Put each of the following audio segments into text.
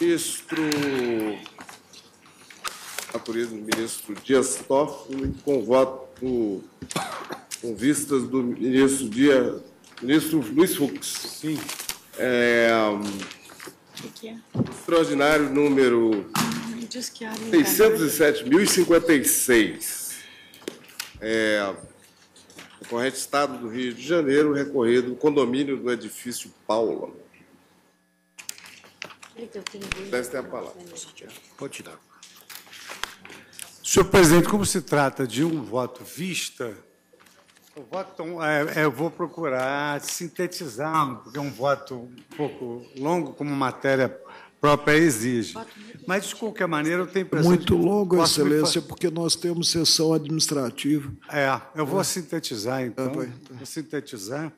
ministro a turismo, ministro Dias Toffoli, com voto com vistas do ministro Dia, ministro Luiz Fux. Sim. É, que que é? Extraordinário número 607.056. É, Estado do Rio de Janeiro, recorrido condomínio do edifício Paula. Deve ter a palavra. Pode tirar. Senhor presidente, como se trata de um voto vista, eu, voto, é, é, eu vou procurar sintetizar, porque é um voto um pouco longo, como matéria própria exige. Mas, de qualquer maneira, eu tenho Muito longo, Excelência, me... porque nós temos sessão administrativa. É, eu vou é. sintetizar, então. É, vou sintetizar.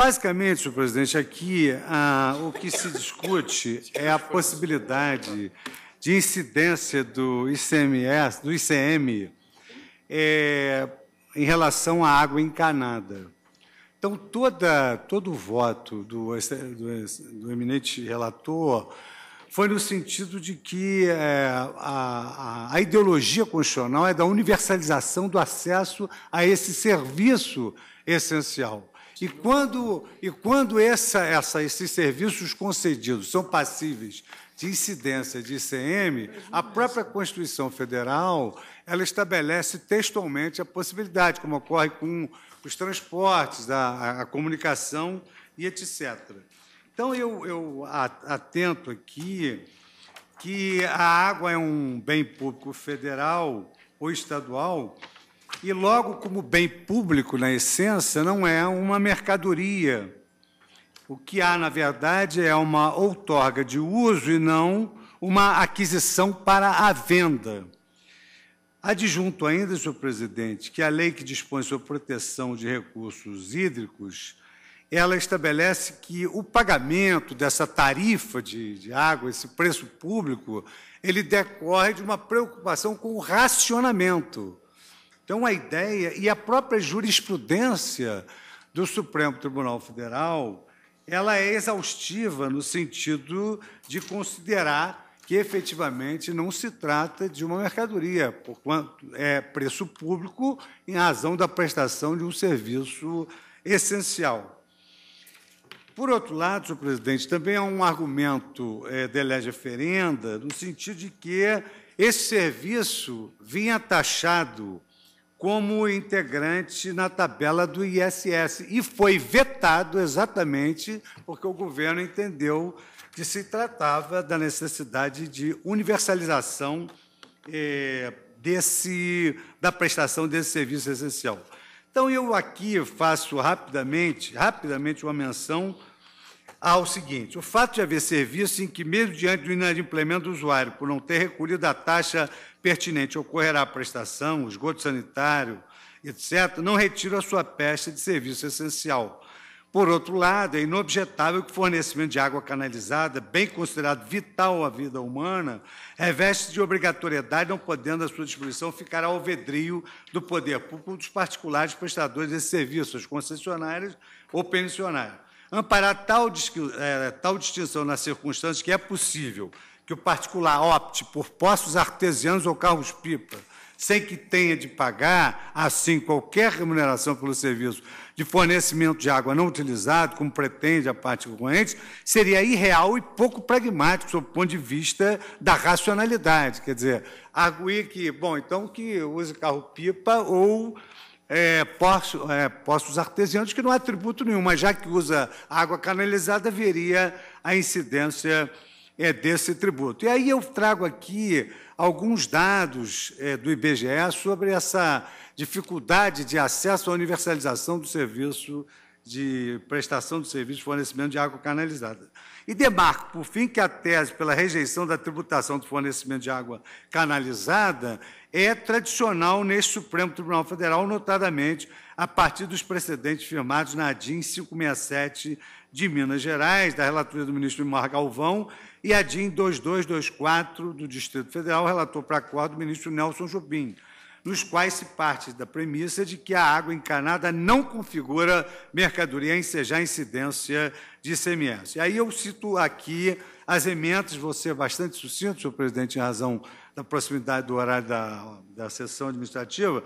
Basicamente, senhor presidente, aqui ah, o que se discute é a possibilidade de incidência do ICMS, do ICM, é, em relação à água encanada. Então, toda, todo o voto do, do, do eminente relator foi no sentido de que é, a, a, a ideologia constitucional é da universalização do acesso a esse serviço essencial. E quando, e quando essa, essa, esses serviços concedidos são passíveis de incidência de ICM, a própria Constituição Federal ela estabelece textualmente a possibilidade, como ocorre com os transportes, a, a comunicação e etc. Então, eu, eu atento aqui que a água é um bem público federal ou estadual e logo, como bem público, na essência, não é uma mercadoria. O que há, na verdade, é uma outorga de uso e não uma aquisição para a venda. Adjunto ainda, senhor presidente, que a lei que dispõe sobre proteção de recursos hídricos, ela estabelece que o pagamento dessa tarifa de, de água, esse preço público, ele decorre de uma preocupação com o racionamento. Então, a ideia e a própria jurisprudência do Supremo Tribunal Federal, ela é exaustiva no sentido de considerar que efetivamente não se trata de uma mercadoria, por quanto é preço público em razão da prestação de um serviço essencial. Por outro lado, senhor presidente, também há um argumento é, de lege ferenda, no sentido de que esse serviço vinha taxado como integrante na tabela do ISS. E foi vetado exatamente porque o governo entendeu que se tratava da necessidade de universalização eh, desse, da prestação desse serviço essencial. Então, eu aqui faço rapidamente, rapidamente uma menção ao seguinte: o fato de haver serviço em que, mesmo diante do inadimplemento do usuário, por não ter recolhido a taxa pertinente ocorrerá a prestação, o esgoto sanitário, etc., não retira a sua peça de serviço essencial. Por outro lado, é inobjetável que o fornecimento de água canalizada, bem considerado vital à vida humana, reveste de obrigatoriedade, não podendo a sua disposição ficar ao vedrio do poder público dos particulares prestadores desse serviço, concessionários ou pensionários. Amparar tal, é, tal distinção nas circunstâncias que é possível que o particular opte por poços artesianos ou carros-pipa, sem que tenha de pagar, assim, qualquer remuneração pelo serviço de fornecimento de água não utilizado, como pretende a parte concorrente, seria irreal e pouco pragmático, sob o ponto de vista da racionalidade. Quer dizer, arguir que, bom, então que use carro-pipa ou é, poços, é, poços artesianos, que não há tributo nenhum, mas já que usa água canalizada, haveria a incidência é, desse tributo. E aí eu trago aqui alguns dados é, do IBGE sobre essa dificuldade de acesso à universalização do serviço de prestação do serviço de fornecimento de água canalizada. E demarco, por fim, que a tese pela rejeição da tributação do fornecimento de água canalizada é tradicional neste Supremo Tribunal Federal, notadamente a partir dos precedentes firmados na ADIM 567 de Minas Gerais, da relatoria do ministro Mar Galvão, e a DIN 2224 do Distrito Federal relatou para a o ministro Nelson Jobim, nos quais se parte da premissa de que a água encanada não configura mercadoria em seja incidência de ICMS. E aí eu cito aqui as emendas, você é bastante sucinto, senhor presidente, em razão da proximidade do horário da, da sessão administrativa,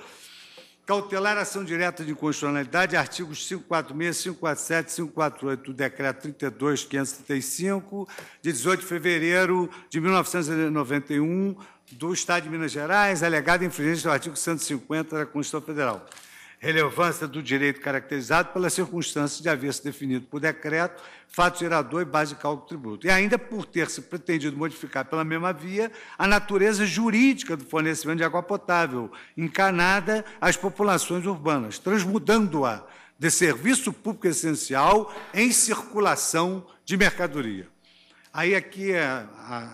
Cautelar ação direta de inconstitucionalidade, artigos 546, 547, 548 do Decreto 32.535, de 18 de fevereiro de 1991, do Estado de Minas Gerais, alegada infringência do artigo 150 da Constituição Federal relevância do direito caracterizado pela circunstância de haver se definido por decreto fato gerador e base de cálculo do tributo. E ainda por ter se pretendido modificar pela mesma via a natureza jurídica do fornecimento de água potável, encanada às populações urbanas, transmudando-a de serviço público essencial em circulação de mercadoria. Aí aqui é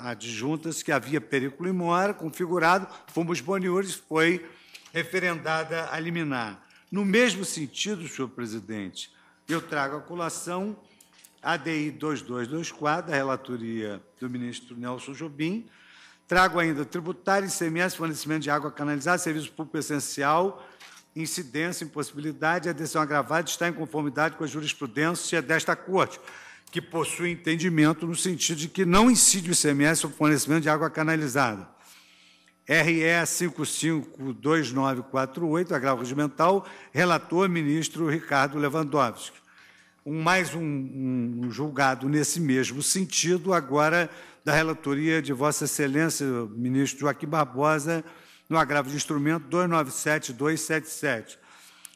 adjunta-se que havia periculo mora configurado, fomos boniores, foi referendada a liminar. No mesmo sentido, senhor presidente, eu trago à colação a DI 2224, da relatoria do ministro Nelson Jobim, Trago ainda tributário, ICMS, fornecimento de água canalizada, serviço público essencial, incidência, impossibilidade, a decisão agravada está em conformidade com a jurisprudência desta Corte, que possui entendimento no sentido de que não incide o ICMS sobre fornecimento de água canalizada. RE 552948, agravo regimental, relator ministro Ricardo Lewandowski. Um, mais um, um julgado nesse mesmo sentido, agora da relatoria de Vossa Excelência, ministro Joaquim Barbosa, no agravo de instrumento 297277.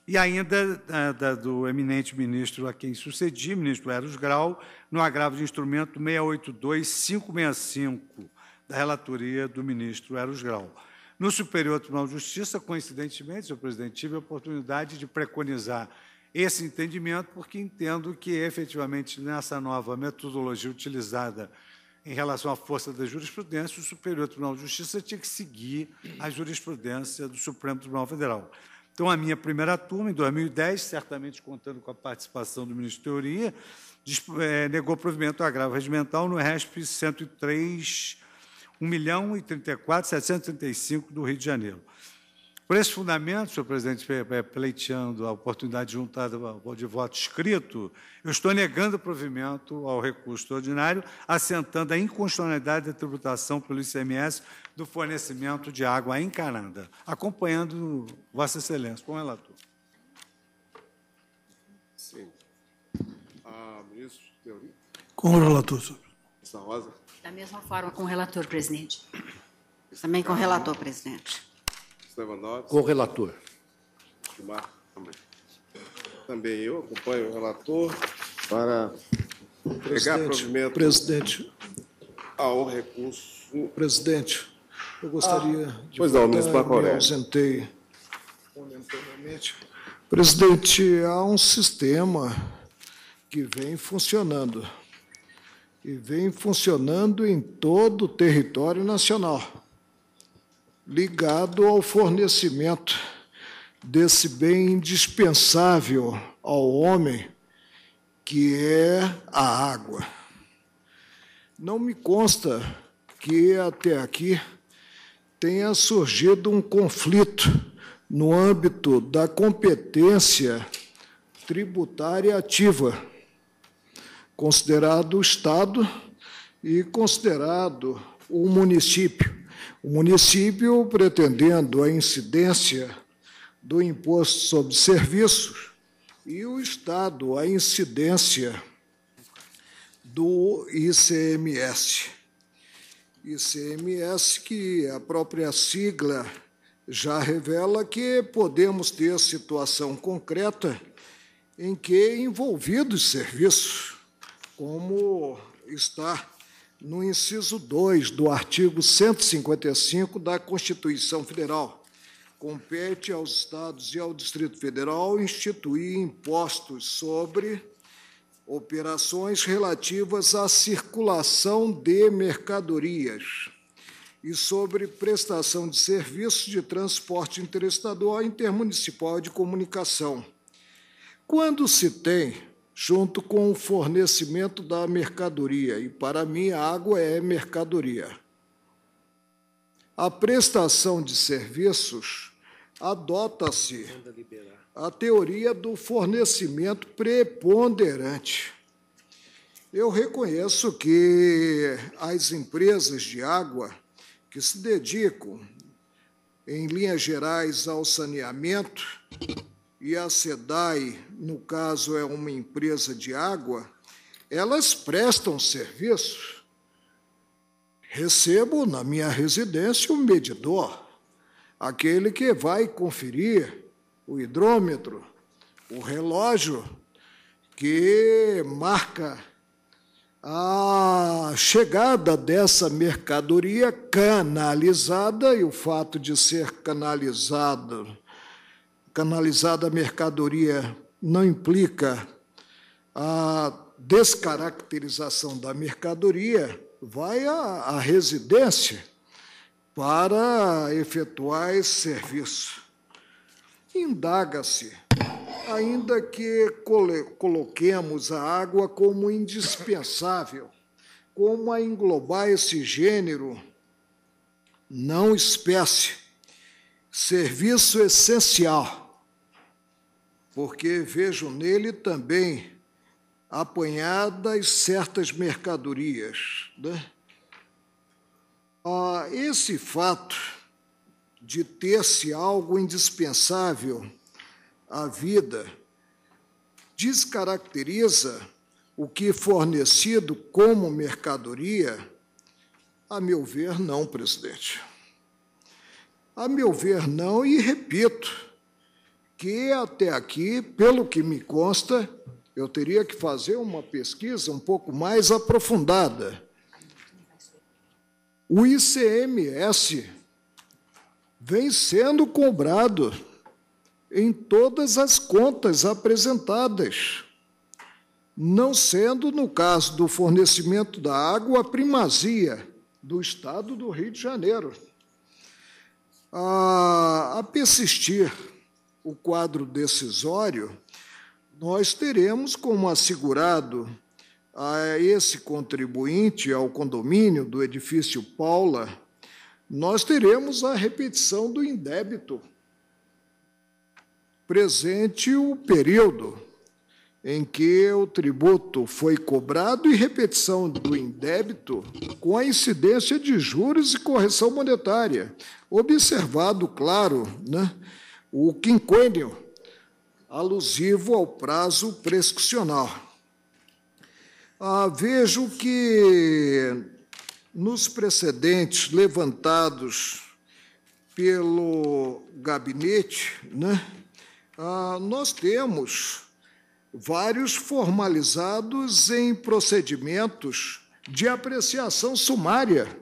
E ainda da, ah, da, do eminente ministro a quem sucedi, ministro Eros Grau, no agravo de instrumento 682565 da relatoria do ministro Eros Grau. No Superior Tribunal de Justiça, coincidentemente, senhor presidente, tive a oportunidade de preconizar esse entendimento, porque entendo que, efetivamente, nessa nova metodologia utilizada em relação à força da jurisprudência, o Superior Tribunal de Justiça tinha que seguir a jurisprudência do Supremo Tribunal Federal. Então, a minha primeira turma, em 2010, certamente contando com a participação do ministro Teoria, eh, negou provimento ao agravo regimental no RESP 103 1.034.735 milhão e do Rio de Janeiro. Por esse fundamento, senhor presidente, pleiteando a oportunidade juntada de voto escrito, eu estou negando o provimento ao recurso ordinário, assentando a inconstitucionalidade da tributação pelo ICMS do fornecimento de água em Cananda, acompanhando Vossa Excelência com o relator. Sim. Ah, ministro, com o relator, senhor. Rosa. Da mesma forma, com o relator, presidente. Também com o relator, presidente. Com o relator. Também. eu acompanho o relator para pegar provimento presidente, ao recurso. Presidente, eu gostaria ah, de pois não, votar, me é. ausentei momentaneamente. Presidente, há um sistema que vem funcionando e vem funcionando em todo o território nacional, ligado ao fornecimento desse bem indispensável ao homem, que é a água. Não me consta que até aqui tenha surgido um conflito no âmbito da competência tributária ativa considerado o Estado e considerado o município. O município, pretendendo a incidência do imposto sobre serviços, e o Estado, a incidência do ICMS. ICMS, que a própria sigla já revela que podemos ter situação concreta em que envolvidos serviços como está no inciso 2 do artigo 155 da Constituição Federal. Compete aos Estados e ao Distrito Federal instituir impostos sobre operações relativas à circulação de mercadorias e sobre prestação de serviços de transporte interestadual intermunicipal de comunicação. Quando se tem junto com o fornecimento da mercadoria, e para mim a água é mercadoria. A prestação de serviços adota-se a teoria do fornecimento preponderante. Eu reconheço que as empresas de água que se dedicam, em linhas gerais, ao saneamento, e a SEDAI, no caso, é uma empresa de água, elas prestam serviço. Recebo na minha residência um medidor, aquele que vai conferir o hidrômetro, o relógio que marca a chegada dessa mercadoria canalizada e o fato de ser canalizado canalizada a mercadoria não implica a descaracterização da mercadoria, vai à, à residência para efetuar esse serviço. Indaga-se, ainda que coloquemos a água como indispensável, como a englobar esse gênero, não espécie, serviço essencial porque vejo nele também apanhadas certas mercadorias. Né? Ah, esse fato de ter-se algo indispensável à vida descaracteriza o que fornecido como mercadoria, a meu ver, não, presidente. A meu ver, não, e repito, que até aqui, pelo que me consta, eu teria que fazer uma pesquisa um pouco mais aprofundada. O ICMS vem sendo cobrado em todas as contas apresentadas, não sendo, no caso do fornecimento da água, a primazia do Estado do Rio de Janeiro. A, a persistir o quadro decisório, nós teremos como assegurado a esse contribuinte, ao condomínio do edifício Paula, nós teremos a repetição do indébito presente o período em que o tributo foi cobrado e repetição do indébito com a incidência de juros e correção monetária, observado, claro, né, o quinquênio, alusivo ao prazo prescricional. Ah, vejo que nos precedentes levantados pelo gabinete, né, ah, nós temos vários formalizados em procedimentos de apreciação sumária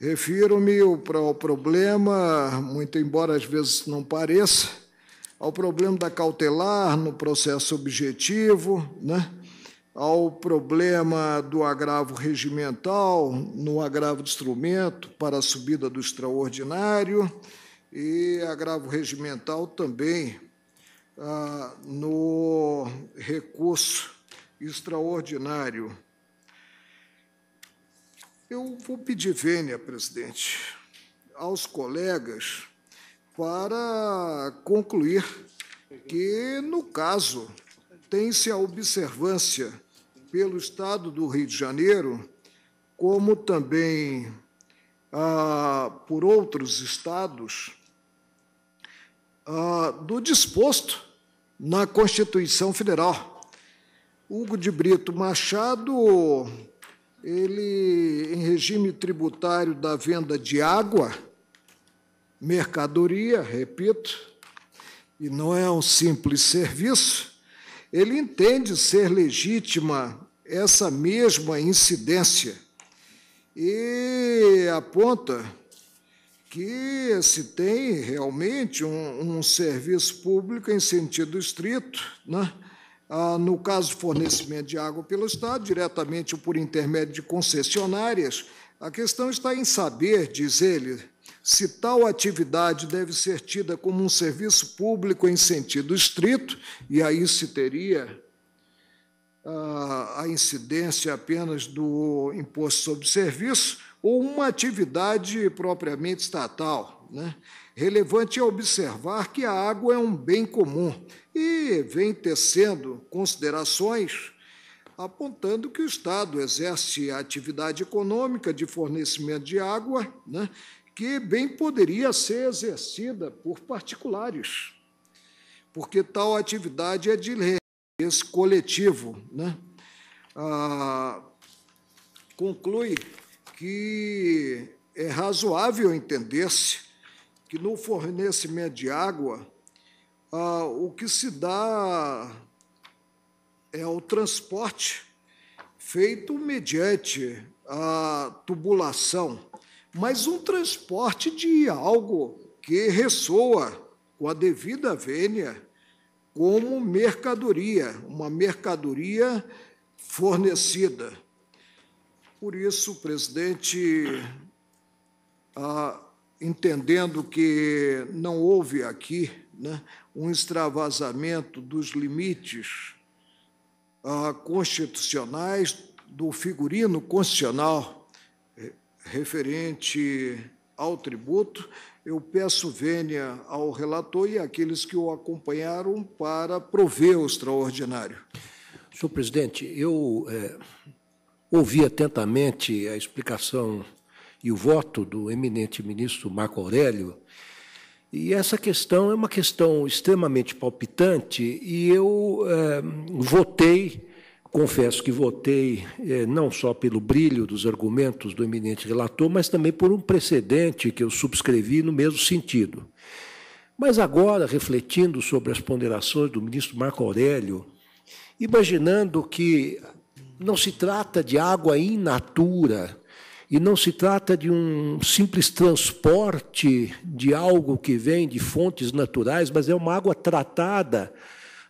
Refiro-me ao problema, muito embora às vezes não pareça, ao problema da cautelar no processo objetivo, né? ao problema do agravo regimental no agravo de instrumento para a subida do extraordinário e agravo regimental também ah, no recurso extraordinário eu vou pedir vênia, presidente, aos colegas para concluir que, no caso, tem-se a observância pelo Estado do Rio de Janeiro, como também ah, por outros estados, ah, do disposto na Constituição Federal. Hugo de Brito Machado ele, em regime tributário da venda de água, mercadoria, repito, e não é um simples serviço, ele entende ser legítima essa mesma incidência e aponta que se tem realmente um, um serviço público em sentido estrito, né? Ah, no caso fornecimento de água pelo Estado, diretamente ou por intermédio de concessionárias, a questão está em saber, diz ele, se tal atividade deve ser tida como um serviço público em sentido estrito, e aí se teria ah, a incidência apenas do imposto sobre serviço, ou uma atividade propriamente estatal. Né? Relevante é observar que a água é um bem comum e vem tecendo considerações apontando que o Estado exerce a atividade econômica de fornecimento de água, né, que bem poderia ser exercida por particulares, porque tal atividade é de interesse coletivo. Né? Ah, conclui que é razoável entender-se que no fornecimento de água ah, o que se dá é o transporte feito mediante a tubulação, mas um transporte de algo que ressoa com a devida vênia como mercadoria, uma mercadoria fornecida. Por isso, presidente, ah, entendendo que não houve aqui né, um extravasamento dos limites ah, constitucionais, do figurino constitucional eh, referente ao tributo, eu peço vênia ao relator e àqueles que o acompanharam para prover o extraordinário. Senhor presidente, eu é, ouvi atentamente a explicação e o voto do eminente ministro Marco Aurélio e essa questão é uma questão extremamente palpitante e eu eh, votei, confesso que votei eh, não só pelo brilho dos argumentos do eminente relator, mas também por um precedente que eu subscrevi no mesmo sentido. Mas agora, refletindo sobre as ponderações do ministro Marco Aurélio, imaginando que não se trata de água in natura, e não se trata de um simples transporte de algo que vem de fontes naturais, mas é uma água tratada,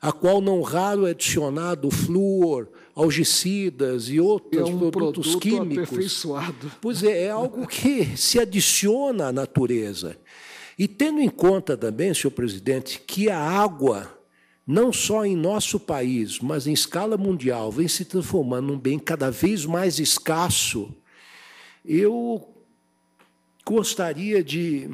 a qual não raro é adicionado flúor, algicidas e é outros é um produtos produto químicos. Aperfeiçoado. Pois é, é algo que se adiciona à natureza. E tendo em conta também, senhor presidente, que a água, não só em nosso país, mas em escala mundial, vem se transformando num bem cada vez mais escasso eu gostaria de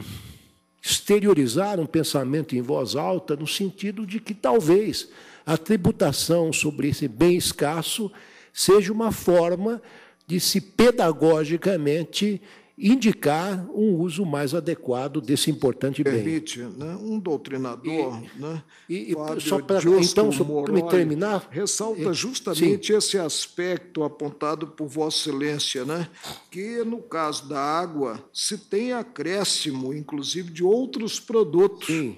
exteriorizar um pensamento em voz alta, no sentido de que talvez a tributação sobre esse bem escasso seja uma forma de se pedagogicamente indicar um uso mais adequado desse importante Permite, bem. Né, um doutrinador, e, né, e, só para então só me terminar, ressalta é, justamente esse aspecto apontado por Vossa Excelência, né, que no caso da água se tem acréscimo, inclusive de outros produtos sim.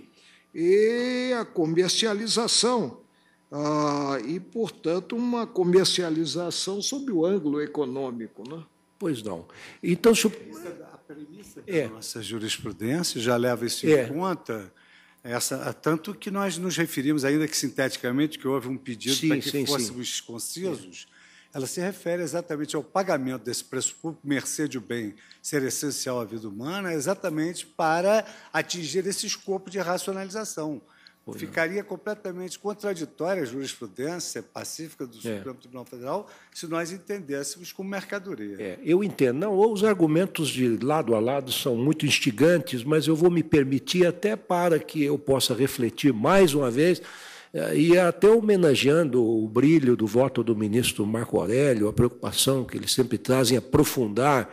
e a comercialização. Ah, e, portanto, uma comercialização sob o ângulo econômico. Né? Pois não. Então, se... A premissa da é. nossa jurisprudência já leva isso é. em conta. Essa, tanto que nós nos referimos, ainda que sinteticamente, que houve um pedido sim, para que sim, fôssemos sim. concisos, é. ela se refere exatamente ao pagamento desse preço público, mercê de bem ser essencial à vida humana, exatamente para atingir esse escopo de racionalização. Foi, Ficaria não. completamente contraditória a jurisprudência pacífica do é. Supremo Tribunal Federal se nós entendêssemos como mercadoria. É, eu entendo. Não, os argumentos de lado a lado são muito instigantes, mas eu vou me permitir até para que eu possa refletir mais uma vez eh, e até homenageando o brilho do voto do ministro Marco Aurélio, a preocupação que eles sempre trazem aprofundar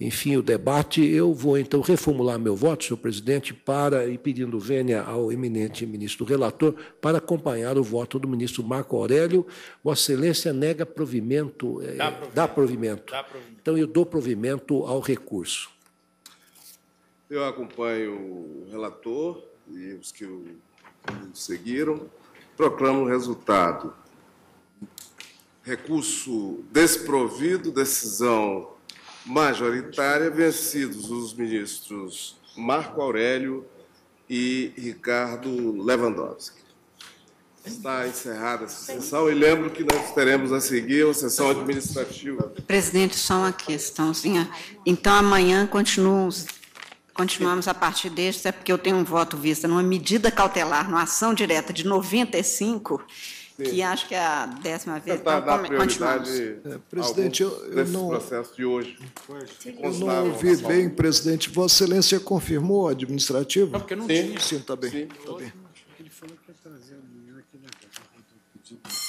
enfim, o debate. Eu vou então reformular meu voto, senhor presidente, para e pedindo vênia ao eminente ministro relator para acompanhar o voto do ministro Marco Aurélio. Vossa Excelência nega provimento, eh, dá, provimento. Dá, provimento. dá provimento. Então eu dou provimento ao recurso. Eu acompanho o relator e os que o seguiram. Proclamo o resultado. Recurso desprovido, decisão majoritária, vencidos os ministros Marco Aurélio e Ricardo Lewandowski. Está encerrada essa sessão e lembro que nós teremos a seguir uma sessão administrativa. Presidente, só uma questãozinha. Então, amanhã continuamos, continuamos a partir deste, é porque eu tenho um voto vista numa medida cautelar, numa ação direta de 95 que acho que é a décima vez. Tentar dar prioridade é, presidente, eu, eu não, processo de hoje. Eu não ouvi bem, presidente. Vossa Excelência confirmou administrativo? Não, porque não Sim. tinha. Sim, está bem. Tá bem. Ele falou que ia trazer amanhã aqui na né? casa.